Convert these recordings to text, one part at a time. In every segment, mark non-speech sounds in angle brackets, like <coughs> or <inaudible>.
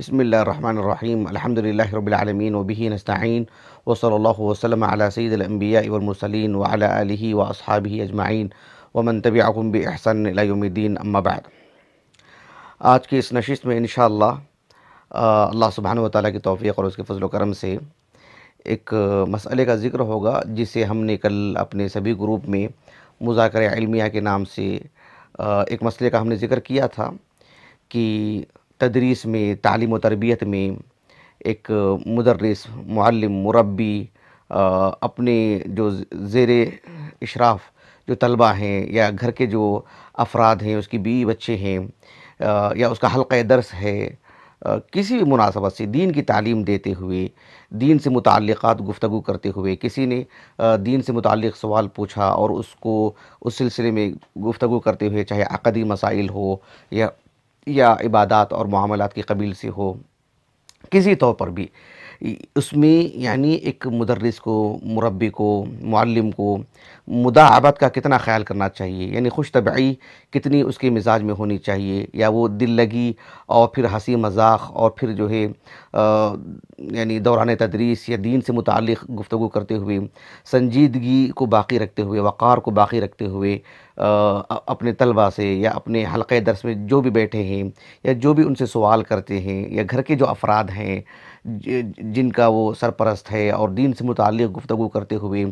बसमीम अलहमदिल्ला रबालमीन वबी नस्तिन वसल वसलम सईदम्बिया वमसलिन वाली व असहाबी अजमाइन वमन तबियाकुम बहसनदीन अम्माबाद आज की इस नशस्त में इन अल्लाह सुबहान ताली की तोफ़ी और उसके फजल करम से एक मसले का ज़िक्र होगा जिसे हमने कल अपने सभी ग्रुप में मुजाकर इलमिया के नाम से एक मसले का हमने ज़िक्र किया था कि तदरीस में तालीम तरबियत में एक मदरस मालम मुरबी अपने जो ज़ेर इशराफ़ जो तलबा हैं या घर के जो अफराद हैं उसकी बीवी बच्चे हैं या उसका हल्का दर्स है किसी भी मुनासबत से दीन की तालीम देते हुए दीन से मुतक़ात गुफ्तु करते हुए किसी ने दीन से मुतल सवाल पूछा और उसको उस सिलसिले में गुफ्तु करते हुए चाहे अकदी मसाइल हो या या इबादत और मामलत के कबील से हो किसी तौर पर भी उसमें यानी एक मदरस को मुरबी को मालम को आबाद का कितना ख्याल करना चाहिए यानी खुश तबाही कितनी उसके मिजाज में होनी चाहिए या वो दिल लगी और फिर हंसी मजाक और फिर जो है यानी दौरान तदरीस या दीन से मुतल गुफ्तु करते हुए संजीदगी को बाकी रखते हुए वक़ार को बाकी रखते हुए आ, अपने तलबा से या अपने हल्के दरस में जो भी बैठे हैं या जो भी उनसे सवाल करते हैं या घर के जो अफराद हैं जिनका वो सरपरस्त है और दीन से मुतल गुफ्तु करते हुए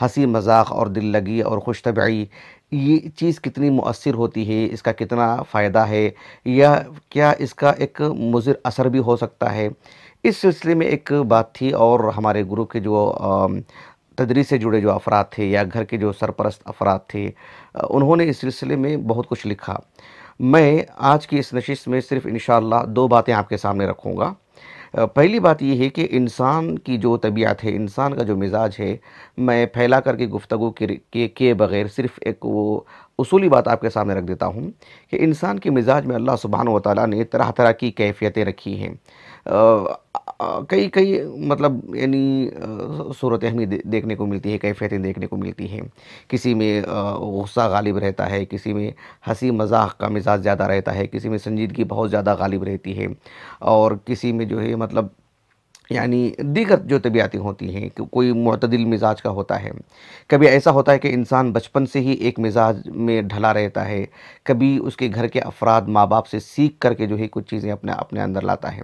हंसी मजाक और दिल लगी और खुश तबाही ये चीज़ कितनी मौसर होती है इसका कितना फ़ायदा है या क्या इसका एक मुज़र असर भी हो सकता है इस सिलसिले में एक बात थी और हमारे ग्रुप के जो तदरी से जुड़े जो अफराद थे या घर के जो सरपरस्त अफराद थे उन्होंने इस सिलसिले में बहुत कुछ लिखा मैं आज की इस नशिश में सिर्फ इन दो बातें आपके सामने रखूँगा पहली बात यह है कि इंसान की जो तबीयत है इंसान का जो मिजाज है मैं फैला करके गुफ्तु के के बग़ैर सिर्फ़ एक वो उसूली बात आपके सामने रख देता हूँ कि इंसान के मिजाज में अल्लाह सुबहान व ताली ने तरह तरह की कैफियतें रखी हैं कई कई मतलब यानी सूरत हमें दे, देखने को मिलती है कैफियतें देखने को मिलती हैं किसी में गुस्सा गालिब रहता है किसी में हंसी मजाक का मिजाज ज़्यादा रहता है किसी में संजीदगी बहुत ज़्यादा गालिब रहती है और किसी में जो है मतलब यानी दीगर जो तबीयातें होती हैं कि कोई मतदिल मिजाज का होता है कभी ऐसा होता है कि इंसान बचपन से ही एक मिजाज में ढला रहता है कभी उसके घर के अफराद माँ बाप से सीख करके जो है कुछ चीज़ें अपने अपने अंदर लाता है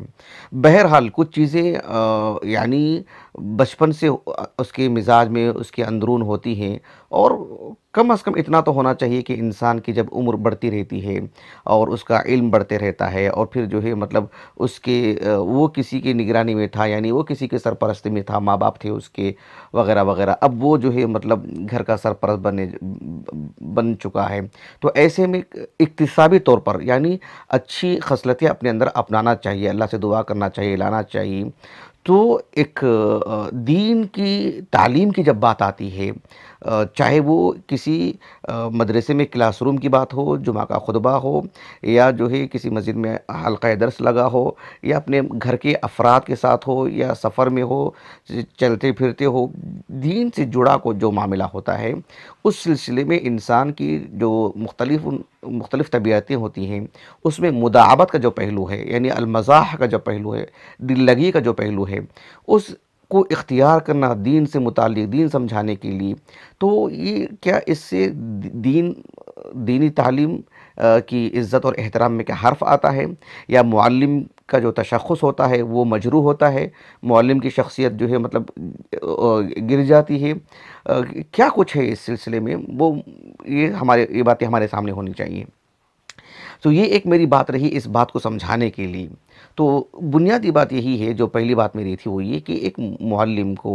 बहरहाल कुछ चीज़ें यानी बचपन से उसके मिजाज में उसके अंदरून होती हैं और कम से कम इतना तो होना चाहिए कि इंसान की जब उम्र बढ़ती रहती है और उसका इल्म बढ़ते रहता है और फिर जो है मतलब उसके वो किसी की निगरानी में था यानी वो किसी के सरपरस्ती में था माँ बाप थे उसके वगैरह वगैरह अब वो जो है मतलब घर का सरपरस्त बने बन चुका है तो ऐसे में इकतसाबी तौर पर यानी अच्छी खसलतें अपने अंदर अपनाना चाहिए अल्लाह से दुआ करना चाहिए लाना चाहिए तो एक दीन की तालीम की जब बात आती है चाहे वो किसी मदरसे में क्लासरूम की बात हो जुमा का खुतबा हो या जो है किसी मस्जिद में हल्का दर्स लगा हो या अपने घर के अफराद के साथ हो या सफ़र में हो चलते फिरते हो दीन से जुड़ा को जो मामला होता है उस सिलसिले में इंसान की जो मुख्तलिफ मुख्तलिफ तबीयतें होती हैं उसमें मुदाबत का जो पहलू है यानी अलमजाह का जो पहलू है दिल लगी का जो पहलू है उस को इख्तियार करना दीन से मुतल दीन समझाने के लिए तो ये क्या इससे दीन दीनी तालीम की इज़्ज़त और एहतराम में क्या हर्फ आता है या मालम का जो तशखस होता है वो मजरू होता है मालम की शख्सियत जो है मतलब गिर जाती है क्या कुछ है इस सिलसिले में वो ये हमारे ये बातें हमारे सामने होनी चाहिए तो ये एक मेरी बात रही इस बात को समझाने के लिए तो बुनियादी बात यही है जो पहली बात मेरी थी वो ये कि एक मुअल्लिम को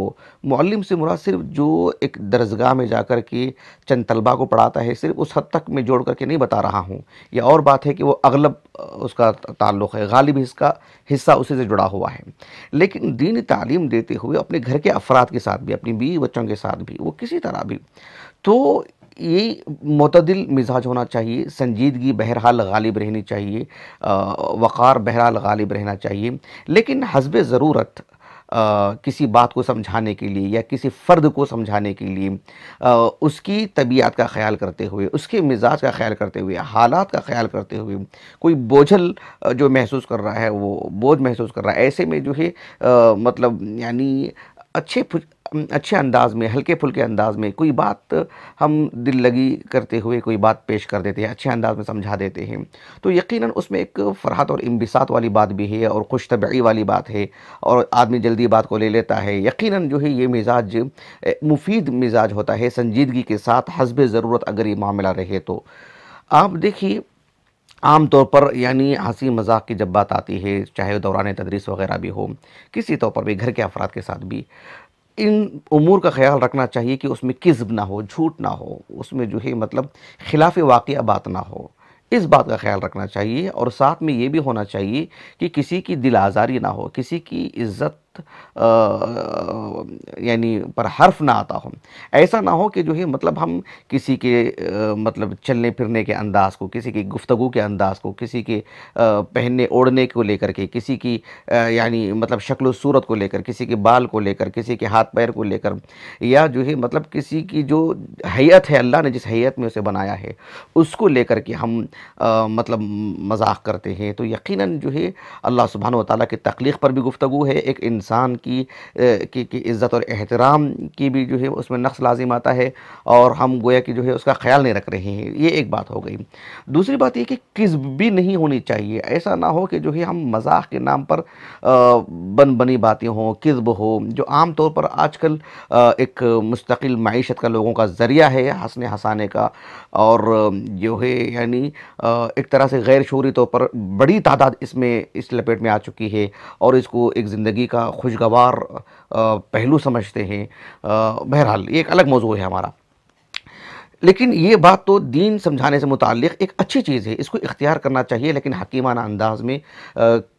मुअल्लिम से मुराद सिर्फ जो एक दरसगाह में जा कर के चंद तलबा को पढ़ाता है सिर्फ उस हद तक मैं जोड़ करके नहीं बता रहा हूँ यह और बात है कि वो अगलब उसका ताल्लुक़ है गालिब इसका हिस्सा उसी से जुड़ा हुआ है लेकिन दीन तालीम देते हुए अपने घर के अफराद के साथ भी अपनी बीवी बच्चों के साथ भी वो किसी तरह भी तो ये मतदिल मिजाज होना चाहिए संजीदगी बहरहाल गालिब रहनी चाहिए वक़ार बहरहाल गालिब रहना चाहिए लेकिन हसब ज़रूरत आ, किसी बात को समझाने के लिए या किसी फ़र्द को समझाने के लिए आ, उसकी तबीयत का ख्याल करते हुए उसके मिजाज का ख्याल करते हुए हालात का ख्याल करते हुए कोई बोझल जो महसूस कर रहा है वो बोझ महसूस कर रहा है ऐसे में जो है मतलब यानी अच्छे अच्छे अंदाज में हल्के फुलके अंदाज में कोई बात हम दिल लगी करते हुए कोई बात पेश कर देते हैं अच्छे अंदाज में समझा देते हैं तो यकीनन उसमें एक फ़रहत और इम्बिसात वाली बात भी है और खुश तबी वाली बात है और आदमी जल्दी बात को ले लेता है यकीनन जो है ये मिजाज मुफीद मिजाज होता है संजीदगी के साथ हसब ज़रूरत अगर ये मामला रहे तो आप देखिए आम तौर पर यानी हंसी मजाक की जब बात आती है चाहे दौरान तदरीस वगैरह भी हो किसी तौर पर भी घर के अफराद के साथ भी इन उमूर का ख्याल रखना चाहिए कि उसमें किस्ब ना हो झूठ ना हो उसमें जो है मतलब खिलाफ वाक़ बात ना हो इस बात का ख्याल रखना चाहिए और साथ में ये भी होना चाहिए कि किसी की दिल आज़ारी ना हो किसी की इज़्ज़त यानी पर हर्फ ना आता हो ऐसा ना हो कि जो है मतलब हम किसी के आ, मतलब चलने फिरने के अंदाज़ को किसी की गुफ्तगु के अंदाज़ को किसी के आ, पहनने ओढ़ने को लेकर के किसी की यानी मतलब शक्ल सूरत को लेकर किसी के बाल को लेकर किसी के हाथ पैर को लेकर या जो है मतलब किसी की जो हैत है अल्लाह ने जिस हैत में उसे बनाया है उसको लेकर के हम आ, मतलब मजाक करते हैं तो यकीन जो है अल्लाह सुबहान वाली की तख्लीक पर भी गुफ्तु है एक इंसान इंसान की, की इज़्ज़त और एहतराम की भी जो है उसमें नक्स लाजिम आता है और हम गोया कि जो है उसका ख्याल नहीं रख रहे हैं ये एक बात हो गई दूसरी बात ये कि किस्ब भी नहीं होनी चाहिए ऐसा ना हो कि जो है हम मजाक के नाम पर बन बनी बातें हों किस्ब हो जो आम तौर पर आजकल एक मुस्तकिल मीशत का लोगों का ज़रिया है हंसने हंसाने का और जो है यानी एक तरह से गैर शोरी तौर पर बड़ी तादाद इसमें इस लपेट में आ चुकी है और इसको एक ज़िंदगी का खुशगवार पहलू समझते हैं बहरहाल ये एक अलग मौजू है हमारा लेकिन ये बात तो दीन समझाने से मुतल एक अच्छी चीज़ है इसको इख्तियार करना चाहिए लेकिन हकीमाना अंदाज में आ,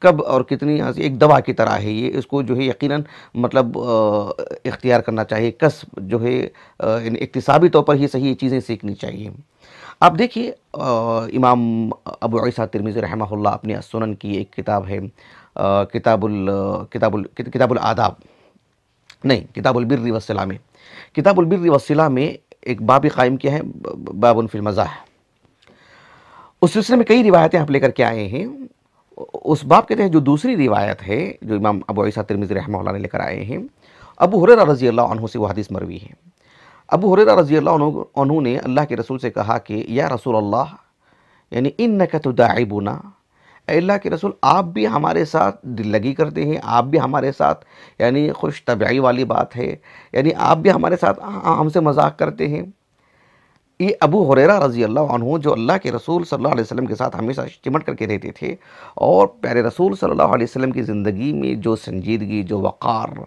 कब और कितनी एक दवा की तरह है ये इसको जो है यकीनन मतलब इख्तियार करना चाहिए कस जो है इकतसाबी तौर पर ही सही चीज़ें सीखनी चाहिए आप देखिए इमाम अबू तिरमीज़ तिरमिज़ अपने सुनन की एक किताब है किताबुल किताबुल किताबुल आदाब नहीं किताबुल बिर्री वसला में किताबुल बिर्री में एक बाब ही कायम किया है बाबन फिल मज़ाह उस सिलसिले में कई रिवायतें आप लेकर के आए हैं उस बाब के तहत जो दूसरी रिवायत है जो इमाम अबू ईसा तिरमिज़ रहमल्ला ने लेकर आए हैं अबू हुररा रज़ी अल्लाह से वो हदीस मरवी है अबू हुररा रज़ी अल्लाह ने अल्लाह के रसूल से कहा कि या रसूल अल्लाह यानी इन नकतुदाइबुना अल्लाह के रसूल आप भी हमारे साथ दिल लगी करते हैं आप भी हमारे साथ यानी खुश तबाही वाली बात है यानी आप भी हमारे साथ हमसे मजाक करते हैं ये अबू हुररा रज़ी अल्लाह जो अल्लाह के रसूल सल्लल्लाहु अलैहि वसल्लम के साथ हमेशा चिमट करके रहते थे और प्यारे रसूल सल्लल्लाहु अलैहि वसल्लम की ज़िंदगी में जो संजीदगी जो वक़ार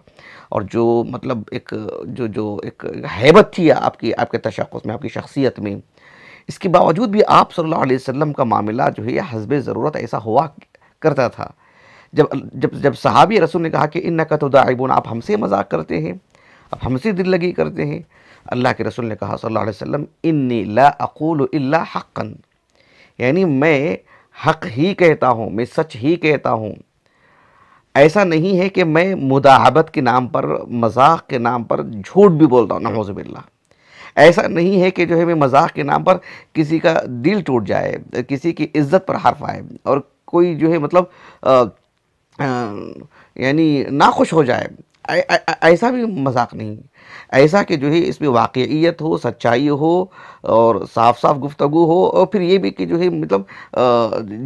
और जो मतलब एक जो जो एक हैबत थी आपकी आपके तशख़ में आपकी शख्सियत में इसके बावजूद भी आप सल्लल्लाहु अलैहि वसल्लम का मामला जो है हसब ज़रूरत ऐसा हुआ करता था जब जब जब सहाबी रसूल ने कहा कि इन नकत दाइबून आप हमसे मजाक करते हैं आप हमसे दिल लगी करते हैं अल्लाह के रसूल ने कहा सल्लल्लाहु अलैहि वसल्लम इन्नी ला अकूल इल्ला हक़न यानी मैं हक़ ही कहता हूँ मैं सच ही कहता हूँ ऐसा नहीं है कि मैं मुदाहबत के नाम पर मजाक के नाम पर झूठ भी बोलता हूँ नमोज़बिल्ला ऐसा नहीं है कि जो है मैं मजाक के नाम पर किसी का दिल टूट जाए किसी की इज्जत पर हार आए और कोई जो है मतलब यानी नाखुश हो जाए ऐसा भी मजाक नहीं ऐसा कि जो है इसमें वाकईत हो सच्चाई हो और साफ साफ गुफ्तु हो और फिर ये भी कि जो है मतलब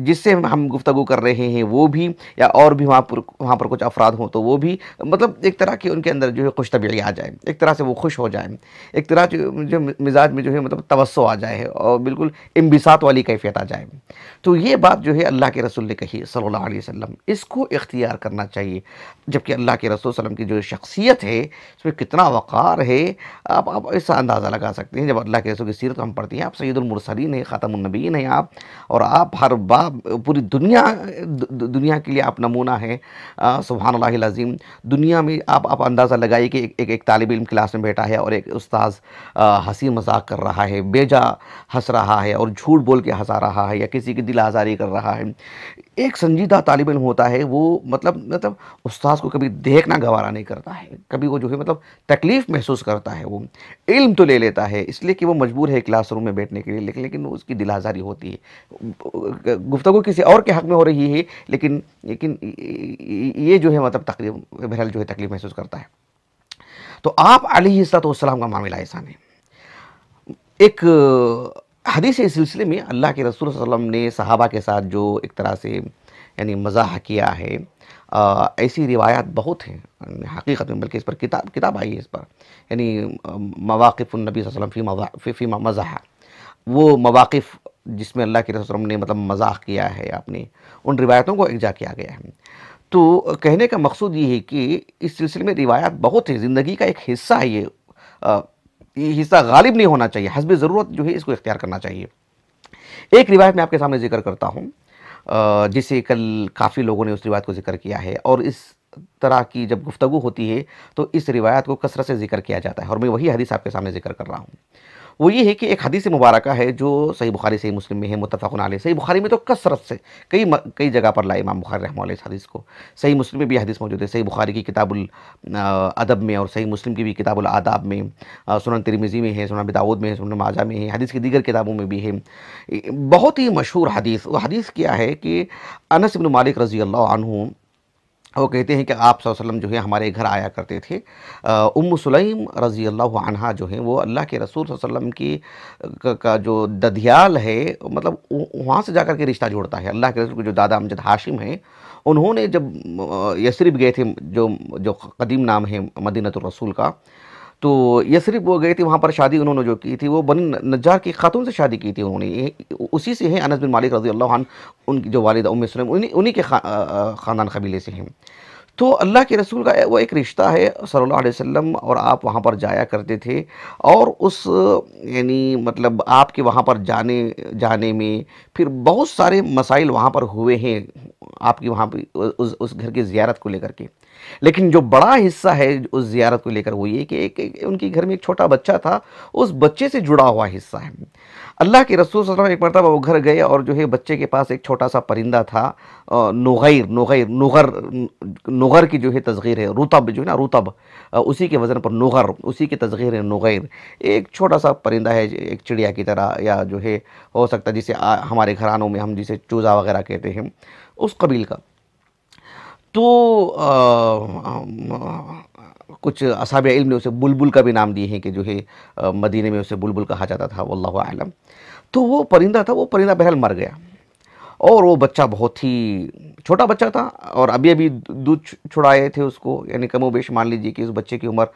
जिससे हम गुफ्तु कर रहे हैं वो भी या और भी वहाँ पर वहाँ पर कुछ अफराद हों तो वो भी मतलब एक तरह की उनके अंदर जो है खुश तबीयत आ जाए एक तरह से वो खुश हो जाए एक तरह जो मिजाज में जो है मतलब तवस्व आ जाए और बिल्कुल इम्बिसात वाली कैफियत आ जाए तो ये बात जो है अल्लाह के रसुल ने कही सल्ला वसम इसको इख्तियार करना चाहिए जबकि अल्लाह के रसूल की जो शख्सियत है इसमें कितना वक्त वक़ार है आप आप इसका अंदाज़ा लगा सकते हैं जब अल्लाह के रसूल की सीरत हम पढ़ते हैं आप सैदुलमरसरीन है ख़ातमनबीन है आप और आप हर बाप पूरी दुनिया दु, दुनिया के लिए आप नमूना है सुबहानलाज़ीम दुनिया में आप आप अंदाज़ा लगाइए कि एक एक, एक तालब इम क्लास में बैठा है और एक उस्ताद हंसी मजाक कर रहा है बेजा हंस रहा है और झूठ बोल के हंसा रहा है या किसी की दिल आज़ारी कर रहा है एक संजीदा तालब इन होता है वो मतलब मतलब उस्ताद को कभी देखना गवारा नहीं करता है कभी वो जो है मतलब तकलीफ़ महसूस करता है वो इल्म तो ले लेता है इसलिए कि वो मजबूर है क्लासरूम में बैठने के लिए लेकिन लेकिन उसकी दिलाजारी होती है गुफ्तु किसी और के हक़ में हो रही है लेकिन लेकिन ये जो है मतलब तकलीफ बहरहाल जो है तकलीफ महसूस करता है तो आप अली सलाम का मामला ऐसा है एक हदीस सिलसिले में अल्लाह के रसूल वसम ने सहाबा के साथ जो एक तरह से यानी मजाह किया है आ, ऐसी रिवायात बहुत हैं हकीकत में बल्कि इस पर किताब किताब आई है इस पर यानी मवाक़ नबी वसम फ़ी मवा फ़ी वो मवाकफ जिसमें अल्लाह के रसूल ने मतलब मजाक किया है आपने उन रिवायतों को एकजा किया गया है तो कहने का मकसद ये है कि इस सिलसिले में रिवायात बहुत है ज़िंदगी का एक हिस्सा है ये हिस्सा गालिब नहीं होना चाहिए हसब ज़रूरत जो है इसको इख्तियार करना चाहिए एक रिवायत मैं आपके सामने जिक्र करता हूँ जिसे कल काफ़ी लोगों ने उस रिवायत को जिक्र किया है और इस तरह की जब गुफ्तु होती है तो इस रिवायत को कसरत से जिक्र किया जाता है और मैं वही हदीस आपके सामने जिक्र कर रहा हूँ वो ये है कि एक हदीस मुबारक है जो सही बुखारी सही मुस्लिम में है मुतफ़ा आल सही बुखारी में तो कसरत से कई कई जगह पर लाए इमाम बुखारी रहम इस हदीस को सही मुस्लिम में भी हदीस मौजूद है सही बुखारी की किताबुल अदब में और सही मुस्लिम की भी किताबुल आदाब में सुनन तिरमिज़ी में है सुनन बिदाऊद में है सुनन माजा में है हदीस की दीगर किताबों में भी है बहुत ही मशहूर हदीस वो हदीस क्या है कि अनस बिन मालिक रज़ी अल्लाह वो कहते हैं कि आप वसल्लम जो है हमारे घर आया करते थे उम सुलेम रज़ी अल्लाह अनहा जो है वो अल्लाह के रसूल वसल्लम की का जो ददियाल है मतलब वहाँ से जाकर के रिश्ता जोड़ता है अल्लाह के रसूल के जो दादा अमजद हाशिम हैं उन्होंने जब यसरिब गए थे जो जो कदीम नाम है मदीनत रसूल का तो सिर्फ़ वो गए थे वहाँ पर शादी उन्होंने जो की थी वो बन नजार की खातून से शादी की थी उन्होंने उसी से हैं अनस बिन मालिक रजी अल्लाह उनकी जो वालदा उम्मीद सुलम उन्हीं उन्हीं के ख़ानदान कबीले से हैं तो अल्लाह के रसूल का वो एक रिश्ता है सल्लल्लाहु अलैहि वसल्लम और आप वहाँ पर जाया करते थे और उस यानी मतलब आपके वहाँ पर जाने जाने में फिर बहुत सारे मसाइल वहाँ पर हुए हैं आपकी वहाँ पर उस उस घर की ज़्यारत को लेकर के लेकिन जो बड़ा हिस्सा है उस ज़्यारत को लेकर वो ये कि एक, एक उनके घर में एक छोटा बच्चा था उस बच्चे से जुड़ा हुआ हिस्सा है अल्लाह के रसूल वसल्लम एक मरतबा वो घर गए और जो है बच्चे के पास एक छोटा सा परिंदा था नुगैर नुगैर नुगर नुगर की जो है तस्गीर है रुतब जो है ना रुतब उसी के वज़न पर नुगर उसी की तस्गीर है नुगैर एक छोटा सा परिंदा है एक चिड़िया की तरह या जो है हो सकता है जिसे हमारे घरानों में हम जिसे चूज़ा वगैरह कहते हैं उस कबील का तो आ, आ, कुछ असाब इल्म ने उसे बुलबुल का भी नाम दिए हैं कि जो है मदीने में उसे बुलबुल कहा जाता था वल्लाह आलम तो वो परिंदा था वो परिंदा बहरहाल मर गया और वो बच्चा बहुत ही छोटा बच्चा था और अभी अभी दूध छुड़ाए थे उसको यानी कमो बेश मान लीजिए कि उस बच्चे की उम्र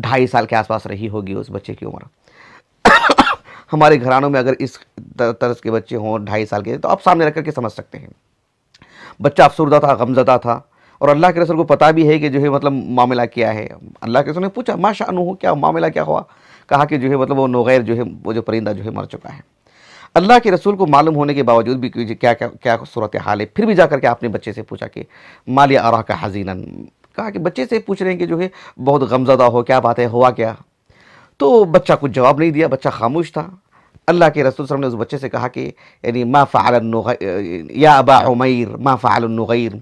ढाई साल के आसपास रही होगी उस बच्चे की उम्र <coughs> हमारे घरानों में अगर इस तरह के बच्चे हों ढाई साल के तो आप सामने रख करके समझ सकते हैं बच्चा अफसरदा था गमजदा था और अल्लाह के रसूल को पता भी है कि जो है मतलब मामला क्या है अल्लाह के रसूल ने पूछा मा अनु क्या मामला क्या हुआ कहा कि जो है मतलब वो नगैर जो है वो जो परिंदा जो है मर चुका है अल्लाह के रसूल को मालूम होने के बावजूद भी क्या क्या क्या, क्या सूरत हाल है फिर भी जा करके आपने बच्चे से पूछा कि मालिया आरा का हजीना कहा कि बच्चे से पूछ रहे हैं कि जो है बहुत गमजदा हो क्या बात है हुआ क्या तो बच्चा कुछ जवाब नहीं दिया बच्चा खामोश था अल्लाह के रसूल ने उस बच्चे से कहा कि यानी मा फ़ाल या अबा उमैर मा फ़ाल नुगैर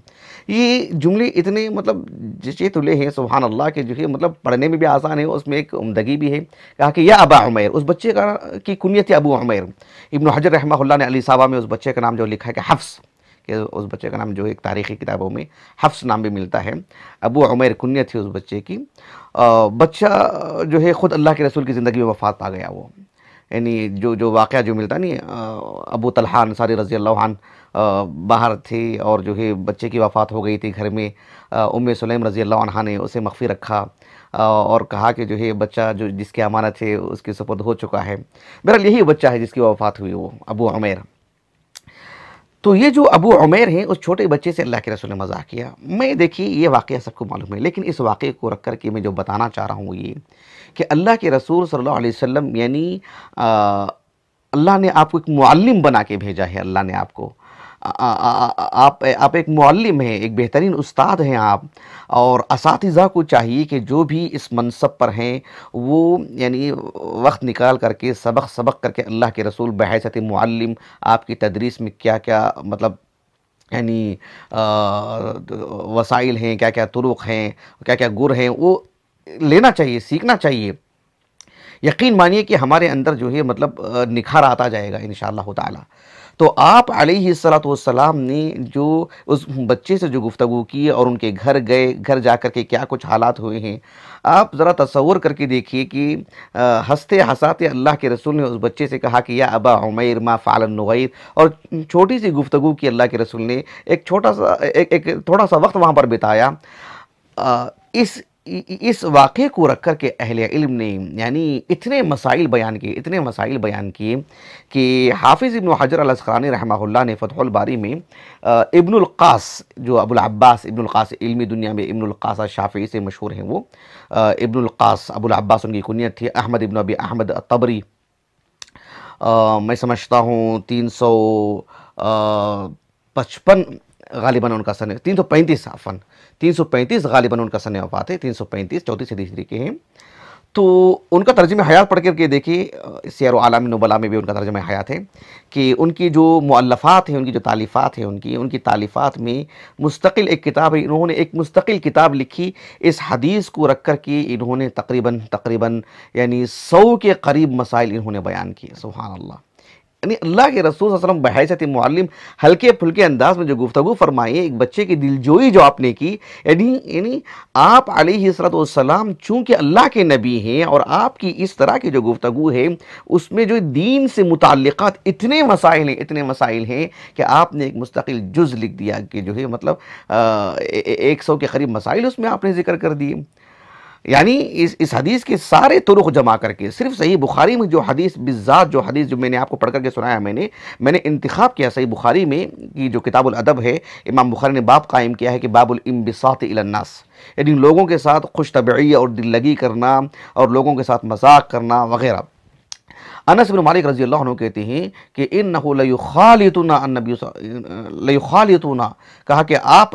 ये जुमले इतने मतलब जचे तुले तो हैं सुबहान अल्लाह के जो है मतलब पढ़ने में भी आसान है उसमें एक उमदगी भी है कहा कि या अबा उमैर उस बच्चे का की कुनीत है अबू उमैर इबन हजर रहमा ने अली साहबा में उस बच्चे का नाम जो लिखा है कि हफ्स कि उस बच्चे का नाम जो एक तारीख़ी किताबों में हफ्स नाम भी मिलता है अबू उमैर कुनीत थी उस बच्चे की बच्चा जो है ख़ुद अल्लाह के रसूल की ज़िंदगी में वफात पा गया वो यानी जो जो वाक़ जो मिलता नहीं अबू तलहा अंसारी रज़ी अल्लाहान बाहर थे और जो है बच्चे की वफ़ात हो गई थी घर में उम सलेम रज़ी अल्लाह ने उसे मख्फ़ी रखा और कहा कि जो है बच्चा जो जिसकी अमानत है उसके सपुर्द हो चुका है बहरहाल यही बच्चा है जिसकी वफ़ात हुई वो अबू अमेर तो ये जो अबू अमेर हैं उस छोटे बच्चे से अल्लाह के रसूल ने मजाक किया मैं देखिए ये वाक़ सबको मालूम है लेकिन इस वाक़े को रख कर के मैं जो बताना चाह रहा हूँ ये कि अल्लाह के रसूल सल्लल्लाहु अलैहि वसल्लम यानी अल्लाह ने आपको एक मुअल्लिम बना के भेजा है अल्लाह ने आपको आ, आ, आ, आप आप एक मुअल्लिम हैं एक बेहतरीन उस्ताद हैं आप और इसातजा को चाहिए कि जो भी इस मनसब पर हैं वो यानी वक्त निकाल करके सबक सबक करके अल्लाह के रसूल बहसत मुअल्लिम आपकी तदरीस में क्या क्या मतलब यानी वसाइल हैं क्या क्या तुरुक हैं क्या क्या गुर हैं वो लेना चाहिए सीखना चाहिए यकीन मानिए कि हमारे अंदर जो है मतलब निखार आता जाएगा इन ताला तो आप सलाम ने जो उस बच्चे से जो गुफ्तु की और उनके घर गए घर जा कर के क्या कुछ हालात हुए हैं आप ज़रा तस्वर करके देखिए कि हंसते हंसाते अल्लाह के रसूल ने उस बच्चे से कहा कि या अबा उमैर माँ फ़ालन नवैर और छोटी सी गुफ्तु की अल्लाह के रसूल ने एक छोटा सा एक, एक थोड़ा सा वक्त वहाँ पर बिताया आ, इस इस वाक़े को रख कर के अहल इल्म ने यानी इतने मसाइल बयान किए इतने मसाइल बयान किए कि हाफिज़ इब्न हजर अलस्करानी रहमा ने फ़तहुलबारी में इब्नकास जो अबुलब्बास इब्नकास इल्मी दुनिया में इब्नकास शाफ़ी से मशहूर हैं वो अबुल अब्बास उनकी कुनीत थी अहमद इब्न अबी अहमद तबरी मैं समझता हूँ तीन सौ पचपन गालिबा उनका सन तीन सौ पैंतीस अफन तीन सौ पैंतीस गालिबन उनका सन वफात है तीन सौ पैंतीस चौतीस हिजरी के हैं तो उनका तर्जम हयात पढ़ करके देखिए सैर आलम नबला में भी उनका तर्जम हयात है कि उनकी जो मुल्लफ़ात हैं उनकी जो तालीफ़ात हैं उनकी उनकी तालीफ़ात में मुस्तकिल एक किताब है इन्होंने एक मुस्तकिल किताब लिखी इस हदीस को रख कर के इन्होंने तकरीबन तकरीबन यानी सौ के करीब मसाइल इन्होंने बयान किए सुबहानल्ला यानी अल्लाह के रसूल वसलम बहैसत मालम हल्के फुल्के अंदाज में जो गुफ्तु फरमाई एक बच्चे की दिलजोई जो आपने की यानी यानी आप आलतम चूँकि अल्लाह के नबी हैं और आपकी इस तरह की जो गुफ्तु है उसमें जो दीन से मुतक इतने मसाइल हैं इतने मसाइल हैं कि आपने एक मुस्तकिल जुज़ लिख दिया कि जो है मतलब एक सौ के करीब मसाइल उसमें आपने ज़िक्र कर दिए यानी इस इस हदीस के सारे तुरुख जमा करके सिर्फ सही बुखारी में जो हदीस बिजात जो हदीस जो मैंने आपको पढ़ करके सुनाया मैंने मैंने इंतखब किया सही बुखारी में कि जो किताबुल अदब है इमाम बुखारी ने बाप कायम किया है कि बाबुल इम्बिसात इलन्नास यानी लोगों के साथ खुश तबी और दिल लगी करना और लोगों के साथ मजाक करना वगैरह अनस बिन मालिक रजी अल्लाह कहते हैं कि इन नहुलतुना नबी लयुखालतुना कहा कि आप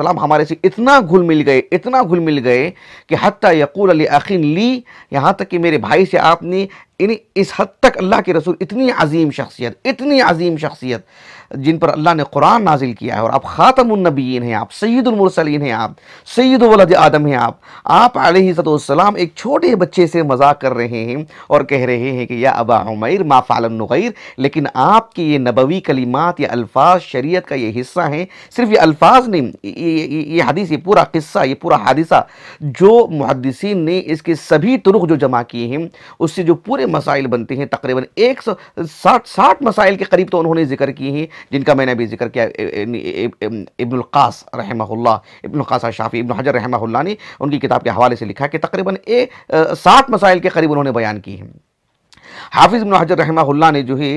सलाम हमारे से इतना घुल मिल गए इतना घुल मिल गए कि हती यकूल अली अखिन ली यहाँ तक कि मेरे भाई से आपने इन इस हद तक अल्लाह के रसूल इतनी अजीम शख्सियत इतनी अजीम शख्सियत जिन पर अल्लाह ने कुरान नाजिल किया है और आप ख़ातमनबीन हैं आप सैदुलमरसलिन हैं आप सईद वलद आदम हैं आप आप आलतम एक छोटे बच्चे से मजाक कर रहे हैं और कह रहे हैं कि या अबा उमैर मा फालनगैर लेकिन आपके ये नबवी कलिमात या अल्फाज शरीत का ये हिस्सा हैं सिर्फ ये अल्फाज नहीं ये, हदीस ये पूरा किस्सा ये पूरा हादिसा जो मुहदसिन ने इसके सभी तुरुक जो जमा किए हैं उससे जो पूरे मसाइल बनते हैं तकरीबन एक सौ साठ साठ मसाइल के करीब तो उन्होंने जिक्र किए हैं जिनका मैंने अभी जिक्र किया इब्नकास रहमल्ला इब्नकास शाफ़ी इब्न हजर रहमल्ला ने उनकी किताब के हवाले से लिखा कि तकरीबन ए सात मसाइल के करीब उन्होंने बयान की हैं हाफिज़ इब्न हजर रहमहुल्ला ने जो है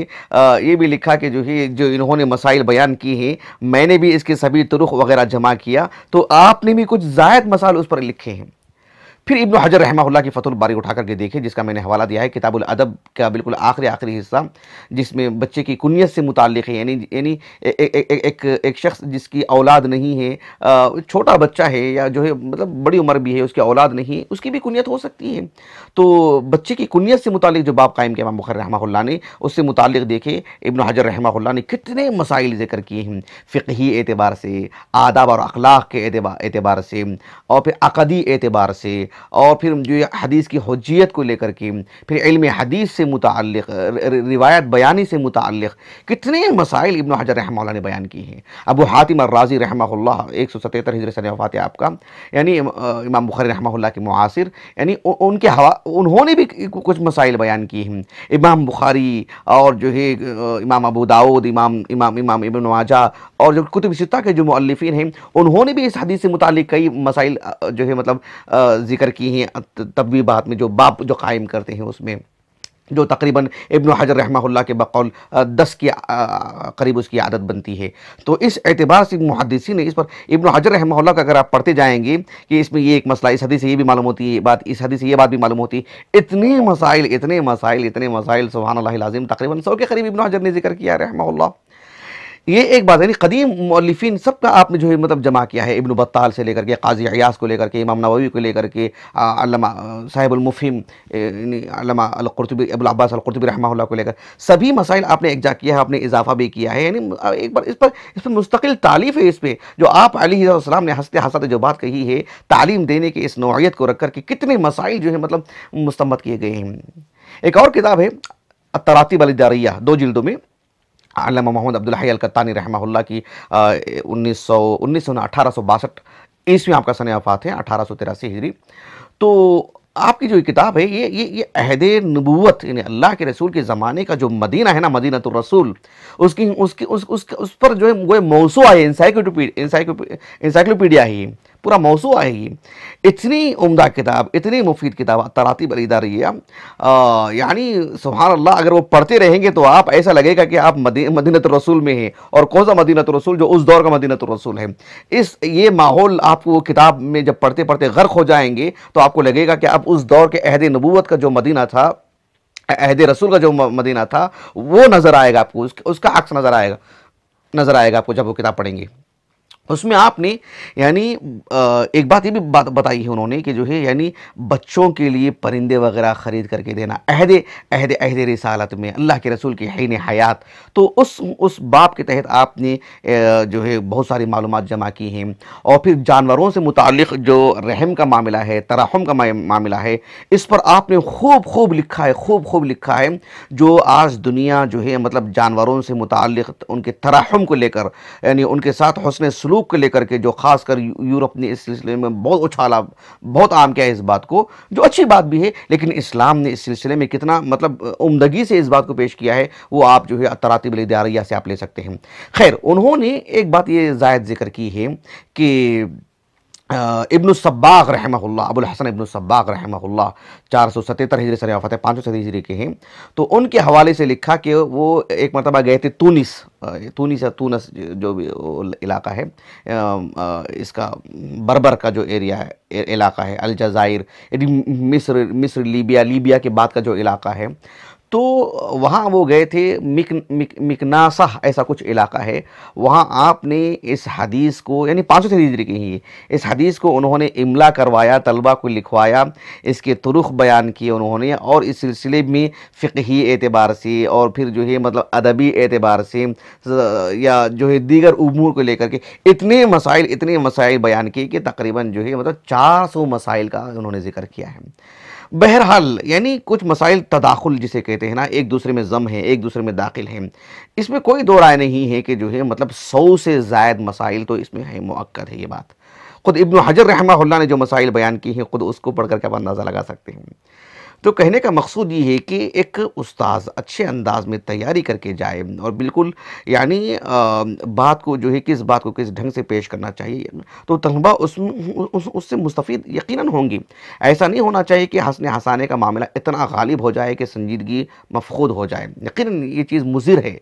ये भी लिखा कि जो है जो इन्होंने मसाइल बयान किए हैं मैंने भी इसके सभी तुरुख वगैरह जमा किया तो आपने भी कुछ जायद मसाइल उस पर लिखे हैं फिर इब्न हजर रहमा की फतुल बारी उठा करके देखें जिसका मैंने हवाला दिया है किताबुल अदब का बिल्कुल आखिरी आखिरी हिस्सा जिसमें बच्चे की कुनियत से मुतल है यानी यानी एक एक शख्स जिसकी औलाद नहीं है छोटा बच्चा है या जो है मतलब बड़ी उम्र भी है उसकी औलाद नहीं है उसकी भी कुनियत हो सकती है तो बच्चे की कुनियत से मुतल जो बाप कायम के इमाम बुखर रहमा ने उससे मुतल देखे इब्न हजर रहमा ने कितने मसाइल जिक्र किए हैं फ़िकही एतबार से आदाब और अखलाक के एतबार से और फिर अकदी एतबार से और फिर जो हदीस की हजियत को लेकर के फिर इल्म हदीस से मुतल रिवायत बयानी से मुतल कितने मसाइल इबन हजर रहमल ने बयान किए हैं अबू हातिम राजी रहा एक सौ सतहत्तर हजर सन वफ़ात आपका यानी इमाम बुखारी रहमल्ला के मुआसर यानी उनके हवा उन्होंने भी कुछ मसाइल बयान किए हैं इमाम बुखारी और जो है इमाम अबू दाऊद इमाम इमाम इमाम इबन वाजा और जो कुतुब सिता के जो मुलफिन हैं उन्होंने भी इस हदीस से मुतल कई मसाइल जो है मतलब ज़िक्र ज़िक्र की हैं तबी बात में जो बाप जो कायम करते हैं उसमें जो तकरीबन इब्न हजर रहमा के बकौल दस के करीब उसकी आदत बनती है तो इस एतबार से मुहदसी ने इस पर इब्न हजर रहमा का अगर आप पढ़ते जाएंगे कि इसमें ये एक मसला इस हदी से ये भी मालूम होती है ये बात इस हदी से ये बात भी मालूम होती है इतने मसाइल इतने मसाइल इतने मसाइल सुबहान लाजिम तकरीबन सौ के करीब इब्न हजर ने जिक्र किया रहमा ये एक बात यानी कदीम मौलफिन सब का आपने जो है मतलब जमा किया है इब्न बत्ताल से लेकर के काजी अयास को लेकर के इमाम नवी को लेकर के अल्लामा साहिबुलमुफ़ीम अल्लामा अलकुरतबी अबुल अब्बास अलकुरतबी रहमा को लेकर सभी मसाइल आपने एकजा किया है आपने इजाफा भी किया है यानी एक बार इस पर इस पर मुस्तकिल तालीफ है इस पर जो आप अलीसम ने हंसते हंसते जो बात कही है तालीम देने की इस नौीयत को रख कर के कितने मसाइल जो है मतलब मुस्मत किए गए हैं एक और किताब है तरातीब अलदारिया दो जिल्दों में अलामा मोहम्मद अब्दुल हई अलकत्तानी रहमहुल्ला की उन्नीस सौ उन्नीस सौ अठारह सौ बासठ ईस्वी आपका सन अफात है अठारह सौ तिरासी हिजरी तो आपकी जो किताब है ये ये ये अहद नबूत यानी अल्लाह के रसूल के ज़माने का जो मदीना है ना मदीना तो रसूल उसकी उसकी उस, उस, उस पर जो है वो मौसू है इंसाइक्लोपी इंसाइक्लोपीडिया ही पूरा मौसू आएगी इतनी उम्दा किताब इतनी मुफीद किताब तराती बलीदा रही है यानी सुबहान अल्लाह अगर वो पढ़ते रहेंगे तो आप ऐसा लगेगा कि आप मदीनत रसूल में हैं और कौन सा मदीनत रसूल जो उस दौर का मदीनत रसूल है इस ये माहौल आप वो किताब में जब पढ़ते पढ़ते गर्क हो जाएंगे तो आपको लगेगा कि आप उस दौर के अहद नबूत का जो मदीना था अहद रसूल का जो मदीना था वो नज़र आएगा आपको उसका अक्स नज़र आएगा नज़र आएगा आपको जब वो किताब पढ़ेंगे उसमें आपने यानी एक बात ये भी बात बताई है उन्होंने कि जो है यानी बच्चों के लिए परिंदे वगैरह ख़रीद करके देना अहद अहद अहद रिसालत में अल्लाह के रसूल की हैन हयात तो उस उस बाप के तहत आपने जो है बहुत सारी मालूम जमा की हैं और फिर जानवरों से मुतक़ जो रहम का मामला है तराहम का मामला है इस पर आपने खूब खूब लिखा है खूब खूब लिखा है जो आज दुनिया जो है मतलब जानवरों से मुतक़ उनके तराहम को लेकर यानी उनके साथ हसन सलूक यूरोप को लेकर के जो खासकर यूरोप ने इस सिलसिले में बहुत उछाला बहुत आम किया है इस बात को जो अच्छी बात भी है लेकिन इस्लाम ने इस सिलसिले में कितना मतलब उमदगी से इस बात को पेश किया है वो आप जो है तरातीब दारिया से आप ले सकते हैं खैर उन्होंने एक बात ये जायद जिक्र की है कि इब्न सब्बाक रहमल्ला अबुल हसन इब्न सब्बाक रहमल्ला चार सौ सतहत्तर हिजरी सर वफ़त है पाँच सौ सत्तर हिजरी के हैं तो उनके हवाले से लिखा कि वो एक मरतबा गए थे तूनिस तूनिस या तूनस जो भी इलाका है इसका बर्बर का जो एरिया है इलाका है अलजायर मिस्र मिस्र लीबिया लीबिया के बाद का जो इलाका है तो वहाँ वो गए थे मिक मिक मिकनासा ऐसा कुछ इलाका है वहाँ आपने इस हदीस को यानी पाँचों हदीस की ही इस हदीस को उन्होंने इमला करवाया तलबा को लिखवाया इसके तुरुख बयान किए उन्होंने और इस सिलसिले में फ़िकही एतबार से और फिर जो है मतलब अदबी एतबार से या जो है दीगर उमूर को लेकर के इतने मसाइल इतने मसाइल बयान किए कि तकरीबन जो है मतलब चार सौ मसाइल का उन्होंने ज़िक्र किया है बहरहाल यानी कुछ मसाइल तदाखुल जिसे कहते हैं ना एक दूसरे में जम है एक दूसरे में दाखिल है इसमें कोई दो राय नहीं है कि जो है मतलब सौ से ज़ायद मसाइल तो इसमें है मक्क़त है ये बात खुद इब्न हजर रहमा ने जो मसाइल बयान की हैं खुद उसको पढ़ करके आप अंदाज़ा लगा सकते हैं तो कहने का मकसूद ये है कि एक उस्ताद अच्छे अंदाज में तैयारी करके जाए और बिल्कुल यानी बात को जो है किस बात को किस ढंग से पेश करना चाहिए तो तलबा उस, उस उससे मुस्तफ़ यकीन होंगी ऐसा नहीं होना चाहिए कि हंसने हंसाने का मामला इतना गालिब हो जाए कि संजीदगी मफखूद हो जाए यकीन ये चीज़ मुजिर है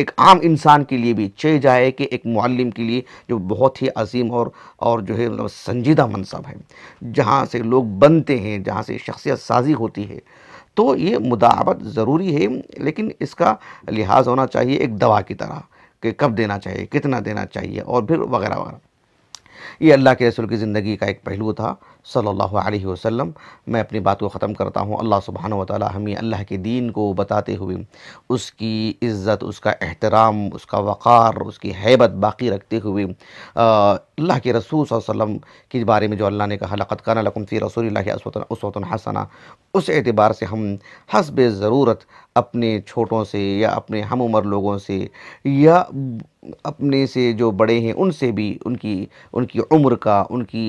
एक आम इंसान के लिए भी चे जाए कि एक मालम के लिए जो बहुत ही अजीम और और जो है मतलब संजीदा मनसब है जहाँ से लोग बनते हैं जहाँ से शख्सियत साजी होती है तो ये मुदावत ज़रूरी है लेकिन इसका लिहाज होना चाहिए एक दवा की तरह कि कब देना चाहिए कितना देना चाहिए और फिर वगैरह वगैरह ये अल्लाह के रसुल की ज़िंदगी का एक पहलू था सल्लल्लाहु अलैहि वसल्लम मैं अपनी बात को ख़त्म करता हूँ अल्लाह सुबहान वाली हमें अल्लाह के दीन को बताते हुए उसकी इज़्ज़त उसका एहतराम उसका वक़ार उसकी हैबत बाकी रखते हुए अल्लाह के रसूल वसम के बारे में जो अल्लाह ने कहा लक़त काना लकुम फ़ी रसूल उसवतन हसना उस एतबार से हम हसब ज़रूरत अपने छोटों से या अपने हम उम्र लोगों से या अपने से जो बड़े हैं उनसे भी उनकी उनकी उम्र का उनकी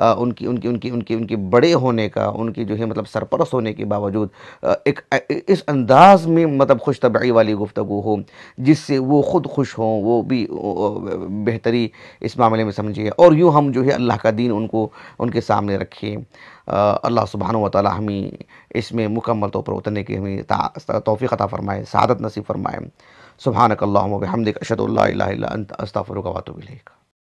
आ, उनकी उनकी उनकी उनकी उनके बड़े होने का उनकी जो है मतलब सरपरस होने के बावजूद एक इस अंदाज में मतलब खुश तबाही वाली गुफ्तु हो जिससे वो ख़ुद खुश हों वो भी बेहतरी इस मामले में समझे और यूँ हम जो है अल्लाह का दीन उनको उनके सामने रखें अल्लाह सुबहान व ताली हमें इसमें मुकम्मल तौर पर उतरने की हमें तोफ़ी अता फ़रमाए सदत नसीब फ़रमाए सुबहानक हमदिक अशद अल्ला का अस्तफ़र